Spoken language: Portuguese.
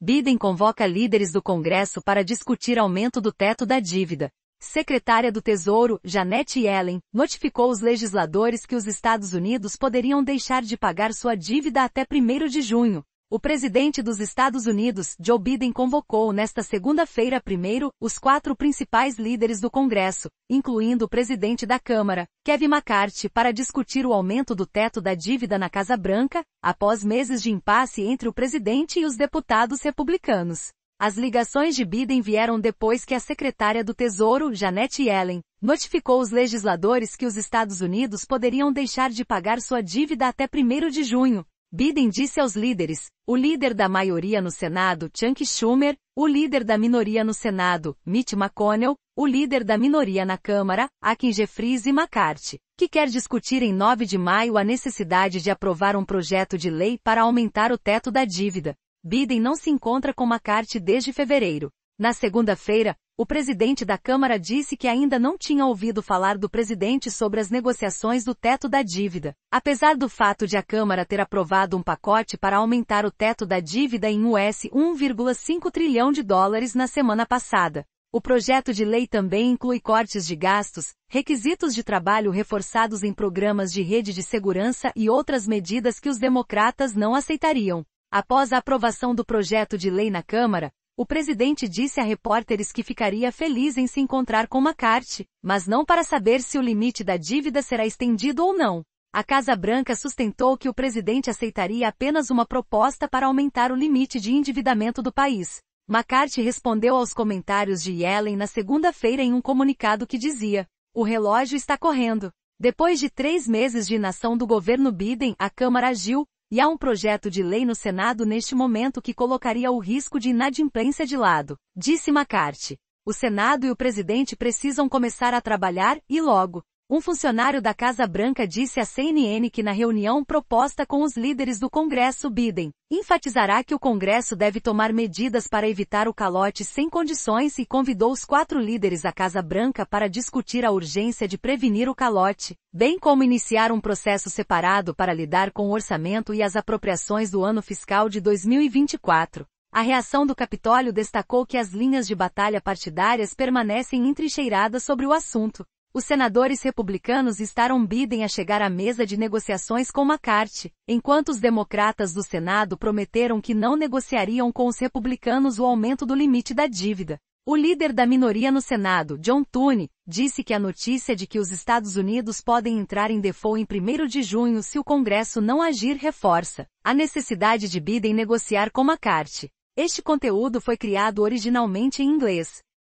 Biden convoca líderes do Congresso para discutir aumento do teto da dívida. Secretária do Tesouro, Janet Yellen, notificou os legisladores que os Estados Unidos poderiam deixar de pagar sua dívida até 1 de junho, o presidente dos Estados Unidos, Joe Biden, convocou nesta segunda-feira, primeiro, os quatro principais líderes do Congresso, incluindo o presidente da Câmara, Kevin McCarthy, para discutir o aumento do teto da dívida na Casa Branca, após meses de impasse entre o presidente e os deputados republicanos. As ligações de Biden vieram depois que a secretária do Tesouro, Janet Yellen, notificou os legisladores que os Estados Unidos poderiam deixar de pagar sua dívida até 1 de junho, Biden disse aos líderes, o líder da maioria no Senado, Chuck Schumer, o líder da minoria no Senado, Mitch McConnell, o líder da minoria na Câmara, Akin Jeffries e McCarthy, que quer discutir em 9 de maio a necessidade de aprovar um projeto de lei para aumentar o teto da dívida. Biden não se encontra com McCarthy desde fevereiro. Na segunda-feira, o presidente da Câmara disse que ainda não tinha ouvido falar do presidente sobre as negociações do teto da dívida. Apesar do fato de a Câmara ter aprovado um pacote para aumentar o teto da dívida em US 1,5 trilhão de dólares na semana passada. O projeto de lei também inclui cortes de gastos, requisitos de trabalho reforçados em programas de rede de segurança e outras medidas que os democratas não aceitariam. Após a aprovação do projeto de lei na Câmara, o presidente disse a repórteres que ficaria feliz em se encontrar com McCarthy, mas não para saber se o limite da dívida será estendido ou não. A Casa Branca sustentou que o presidente aceitaria apenas uma proposta para aumentar o limite de endividamento do país. McCarthy respondeu aos comentários de Yellen na segunda-feira em um comunicado que dizia: O relógio está correndo. Depois de três meses de inação do governo Biden, a Câmara agiu, e há um projeto de lei no Senado neste momento que colocaria o risco de inadimplência de lado, disse McCarthy. O Senado e o presidente precisam começar a trabalhar, e logo. Um funcionário da Casa Branca disse à CNN que na reunião proposta com os líderes do Congresso Biden, enfatizará que o Congresso deve tomar medidas para evitar o calote sem condições e convidou os quatro líderes da Casa Branca para discutir a urgência de prevenir o calote, bem como iniciar um processo separado para lidar com o orçamento e as apropriações do ano fiscal de 2024. A reação do Capitólio destacou que as linhas de batalha partidárias permanecem entrincheiradas sobre o assunto, os senadores republicanos estarão Biden a chegar à mesa de negociações com McCarthy, enquanto os democratas do Senado prometeram que não negociariam com os republicanos o aumento do limite da dívida. O líder da minoria no Senado, John Thune, disse que a notícia de que os Estados Unidos podem entrar em default em 1 de junho se o Congresso não agir reforça a necessidade de Biden negociar com McCarthy. Este conteúdo foi criado originalmente em inglês,